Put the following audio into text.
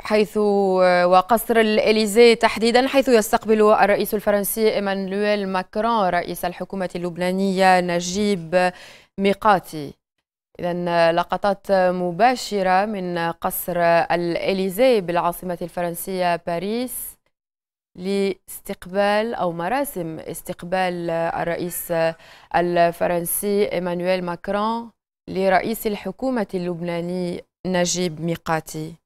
حيث آه، وقصر الإليزي تحديدا حيث يستقبل الرئيس الفرنسي إيمانويل ماكرون رئيس الحكومة اللبنانية نجيب ميقاتي إذا آه، لقطات مباشرة من قصر الإليزي بالعاصمة الفرنسية باريس لاستقبال أو مراسم استقبال الرئيس الفرنسي إيمانويل ماكرون لرئيس الحكومة اللبناني نجيب ميقاتي